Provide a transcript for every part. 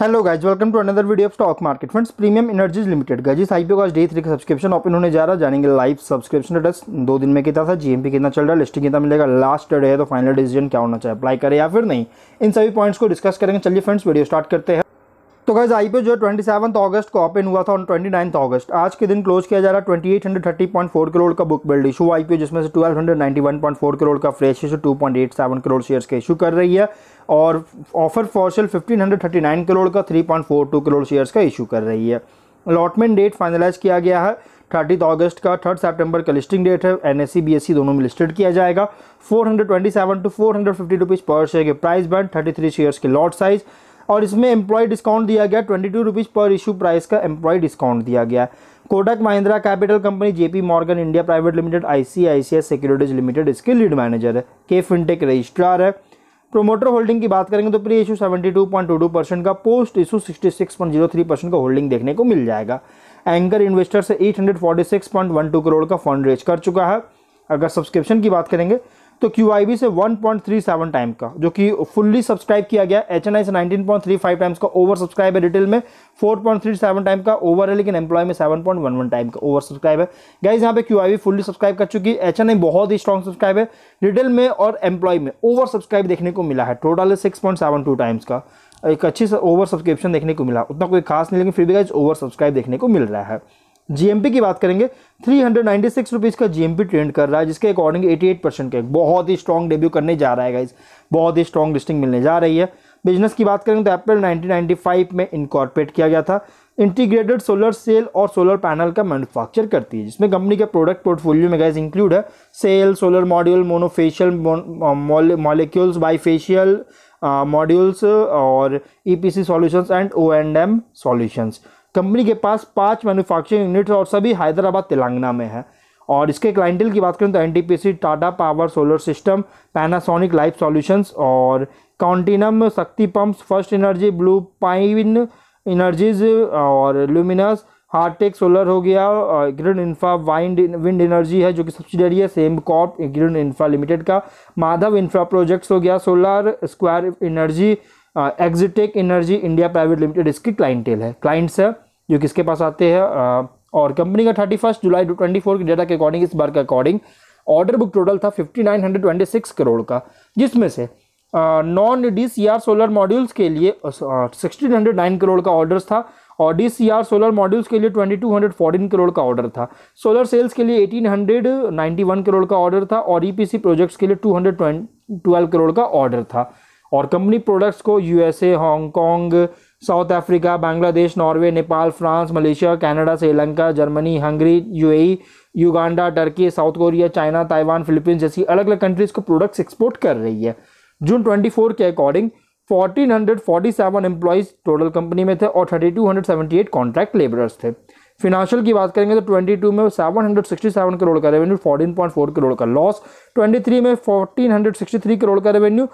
hello guys welcome to another video of stock market friends premium energies limited guys इस IPO का day three का subscription open होने जा रहा है जानेंगे लाइव सब्सक्रिप्शन रेटस दो दिन में कितना था जीएमपी कितना चल रहा है लिस्टिंग कितना मिलेगा लास्ट डे है तो फाइनल डिसीजन क्या होना चाहिए अप्लाई करें या फिर नहीं इन सभी पॉइंट्स को डिस्कस करेंगे चलिए फ्रेंड्स वीडियो स्टार्ट करते हैं तो गैज़ आई जो है ट्वेंटी सेवन्थ ऑगस्ट को ओपन हुआ था और ट्वेंटी नाइन्थ ऑगस्ट आज के दिन क्लोज किया जा रहा है twenty eight hundred thirty point four crore का बुक बिल्ड इशू आई जिसमें से twelve hundred ninety one point four crore का fresh issue two point eight seven crore shares का इशू कर रही है और offer for sale fifteen hundred thirty nine crore का three point four two crore shares का इशू कर रही है अलॉटमेंट डेट फाइनलाइज किया गया है थर्टीथ अगस्त का थर्ड सेप्टेम्बर का लिस्टिंग डेट है एन एस e, e दोनों में लिस्टेड किया जाएगा सेवन टू फोर हंड्रेड पर शेयर के प्राइस बैंड थ्री शेयर्स के लॉट साइज़ और इसमें एम्प्लॉय डिस्काउंट दिया गया ट्वेंटी टू रुपीज़ पर इशू प्राइस का एम्प्लॉय डिस्काउंट दिया गया Kotak Mahindra Capital company JP Morgan India private limited ICICI Securities limited इसके लीड मैनेजर है के फिनटेक रजिस्ट्रार है प्रोमोटर होल्डिंग की बात करेंगे तो प्री इशू सेवेंटी परसेंट का पोस्ट इशू सिक्सटी परसेंट का होल्डिंग देखने को मिल जाएगा एंकर इन्वेस्टर से एट करोड़ का फंड रेज कर चुका है अगर सब्सक्रिप्शन की बात करेंगे तो क्यू से 1.37 टाइम का जो कि फुल्ली सब्सक्राइब किया गया एच एन आई से फाइव टाइम्स का ओवर सब्सक्राइब है रिटेल में 4.37 टाइम का ओवर है लेकिन एम्प्लॉय में 7.11 टाइम का ओवर सब्सक्राइब है गाइज यहाँ पे क्यू फुल्ली सब्सक्राइब कर चुकी है एच एन आई बहुत ही स्ट्रॉन्ग सब्सक्राइब है रिटेल में और एम्प्लॉय में ओवर सब्सक्राइब देखने को मिला है टोटल सिक्स पॉइंट टाइम्स का एक अच्छी ओवर सब्सक्रिप्शन देखने को मिला उतना कोई खास नहीं लेकिन फिर भी गाइज ओवर सब्सक्राइब देखने को मिल रहा है जीएमपी की बात करेंगे three hundred ninety six rupees का जीएमपी ट्रेंड कर रहा है जिसके अकॉर्डिंग एटी एट परसेंट का बहुत ही स्ट्रॉन्ग डेब्यू करने जा रहा है गाइज बहुत ही स्ट्रॉन्ग लिस्टिंग मिलने जा रही है बिजनेस की बात करेंगे तो अप्रैल 1995 में इनकॉर्पोरेट किया गया था इंटीग्रेटेड सोलर सेल और सोलर पैनल का मैनुफैक्चर करती है जिसमें कंपनी के प्रोडक्ट पोर्टफोलियो में गैस इंक्लूड है cell solar module monofacial molecules bifacial modules और E P C and O and M solutions company के पास पाँच मैन्युफैक्चरिंग यूनिट्स और सभी हैदराबाद तेलंगाना में है और इसके क्लाइंटल की बात करें तो NTPC Tata Power Solar System Panasonic Life Solutions और Continuum Shakti pumps First Energy Blue Pine Energies और ल्यूमिनस हार्टेक सोलर हो गया green infra wind wind energy है जो कि सब्सिडरी है same corp green infra limited का माधव इन्फ्रा प्रोजेक्ट्स हो गया Solar Square energy Axitec energy India private limited इसकी क्लाइंटेल है क्लाइंट्स है जो किसके पास आते हैं और कंपनी का थर्टी फर्स्ट जुलाई ट्वेंटी फोर के डेटा के अकॉर्डिंग इस बार के अकॉर्डिंग ऑर्डर बुक टोटल था fifty nine hundred twenty six crore का जिसमें से non D C R solar modules के लिए सिक्सटीन हंड्रेड नाइन करोड़ का ऑर्डर्स था और D C R solar modules के लिए twenty two hundred fourteen crore का ऑर्डर था सोलर सेल्स के लिए eighteen hundred ninety one crore का ऑर्डर था और ई पी सी प्रोजेक्ट्स के लिए two hundred twenty twelve crore का ऑर्डर था और कंपनी प्रोडक्ट्स को USA Hong Kong South Africa Bangladesh Norway Nepal France Malaysia Canada Sri Lanka Germany Hungary UAE Uganda Turkey South Korea China Taiwan Philippines जैसी अलग अलग कंट्रीज़ को प्रोडक्ट्स एक्सपोर्ट कर रही है जून 24 के अकॉर्डिंग 1447 एम्प्लॉयज़ टोटल कंपनी में थे और 3278 कॉन्ट्रैक्ट लेबरर्स थे फिनांशियल की बात करेंगे तो 22 में 767 करोड़ का रेवेन्यू 14.4 करोड़ का लॉस 23 में 1463 करोड़ का रेवेन्यू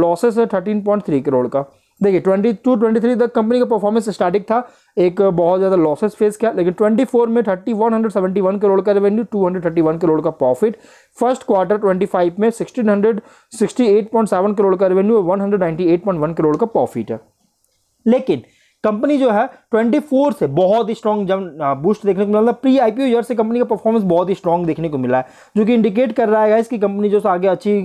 लॉसेस है 13.3 करोड़ का देखिए ट्वेंटी टू ट्वेंटी थ्री तक कंपनी का परफॉर्मेंस स्टार्टिंग था एक बहुत ज़्यादा लॉसेस फेस किया लेकिन ट्वेंटी फोर में thirty one hundred seventy one crore का revenue two hundred thirty one crore का profit first quarter twenty five में sixteen hundred sixty eight point seven crore का revenue one hundred ninety eight point one crore का profit है लेकिन company जो है 24 से बहुत ही स्ट्रॉन्ग बूस्ट देखने को मिला मतलब प्री आईपीओ ईयर से कंपनी का परफॉर्मेंस बहुत ही स्ट्रॉन्ग देखने को मिला है जो कि इंडिकेट कर रहा है इसकी कंपनी जो आगे अच्छी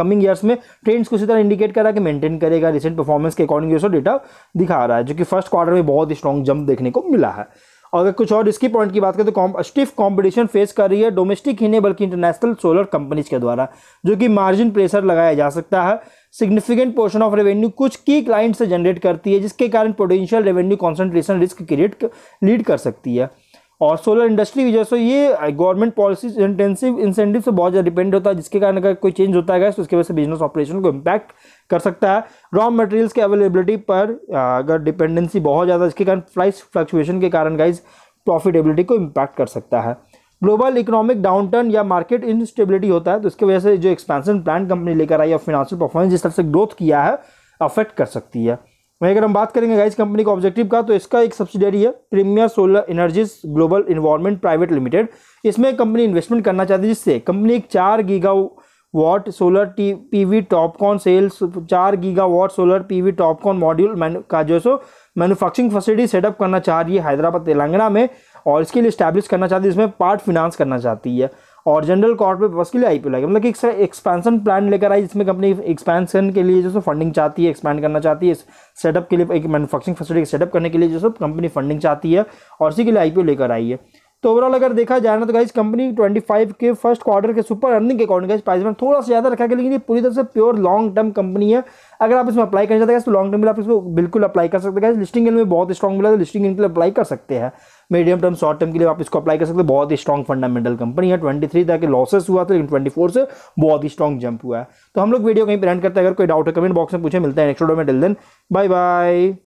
कमिंग ईयर्स में ट्रेंड्स को इसी तरह इंडिकेट कर रहा है कि मेंटेन करेगा रिसेंट परफॉर्मेंस के अकॉर्डिंग जो डेटा दिखा रहा है जो कि फर्स्ट क्वार्टर में बहुत ही स्ट्रॉन्ग जंप देखने को मिला है और अगर कुछ और इसकी पॉइंट की बात करें तो स्टिफ कॉम्पिटिशन फेस कर रही है डोमेस्टिक ही नहीं बल्कि इंटरनेशनल सोलर कंपनीज के द्वारा जो कि मार्जिन प्रेशर लगाया जा सकता है सिग्निफिकेंट पोर्शन ऑफ रेवेन्यू कुछ की क्लाइंट से जनरेट करती है जिसके कारण potential revenue concentration risk create lead कर सकती है और सोलर इंडस्ट्री जैसे ये गवर्नमेंट पॉलिसी इंटेंसिव इंसेंटिव से बहुत ज़्यादा डिपेंड होता है जिसके कारण अगर कोई चेंज होता है तो उसकी वजह से बिजनेस ऑपरेशन को इम्पैक्ट कर सकता है रॉ मटेरियल्स के अवेलेबिलिटी पर uh, अगर डिपेंडेंसी बहुत ज़्यादा इसके कारण प्राइस फ्लक्चुएशन के कारण गाइज प्रॉफिटेबिलिटी को इम्पैक्ट कर सकता है ग्लोबल इकोनॉमिक डाउनटर्न या मार्केट इंस्टेबिलिटी होता है तो इसकी वजह से जो एक्सपेंशन प्लान कंपनी लेकर आई और फिनेंशियल परफॉर्मेंस जिस तरह से ग्रोथ किया है अफेक्ट कर सकती है वहीं अगर हम बात करेंगे गाइज कंपनी का ऑब्जेक्टिव का तो इसका एक सब्सिडरी है Premier Solar Energies Global Environment private limited इसमें कंपनी इन्वेस्टमेंट करना चाहती है जिससे कंपनी एक चार giga watt solar T P V TOPCon cells चार giga watt solar P V TOPCon module का जो सो मैनुफैक्चरिंग फैसिलिटी सेटअप करना चाह रही है हैदराबाद तेलंगाना में और इसके लिए इस्टेब्लिश करना चाहती है इसमें पार्ट फिनांस करना चाहती है और जनरल पर पर्पज़ के लिए आई लगेगा मतलब कि एक्सपेंशन प्लान लेकर आई जिसमें कंपनी एक्सपेंशन के लिए जो फंडिंग चाहती है एक्सपैंड करना चाहती है सेटअप के लिए एक मैनुफैक्चरिंग फैसिलिटी सेटअप करने के लिए जो सो कंपनी फंडिंग चाहती है और इसी के लिए आई लेकर आई है तो ओवरऑल अगर देखा जाए ना तो गाइज कंपनी 25 के फर्स्ट क्वार्टर के सुपर अर्निंग के अकॉर्डिंग गाइज प्राइस में थोड़ा सा ज़्यादा रखा गया लेकिन ये पूरी तरह से प्योर लॉन्ग टर्म कंपनी है अगर आप इसमें अप्लाई करना चाहते हैं तो लॉन्ग टर्म में आप इसको बिल्कुल अप्लाई कर सकते हैं लिस्टिंग में बहुत स्ट्रॉन्ग मिला तो लिस्टिंग के लिए अप्लाई तो कर सकते हैं मीडियम टर्म शॉर्ट टर्म के लिए आप इसको अप्लाई कर सकते हैं बहुत ही स्ट्रॉग फंडामेंटल कंपनी है ट्वेंटी थ्री तक लॉसेस हुआ था लेकिन ट्वेंटी फोर से बहुत ही स्ट्रॉग जंप हुआ है तो हम लोग वीडियो कहीं पर एंड करते हैं अगर कोई डाउट है कमेंट बॉक्स में पूछे मिलते हैं नेक्स्ट वीडियो में टिल देन बाय बाय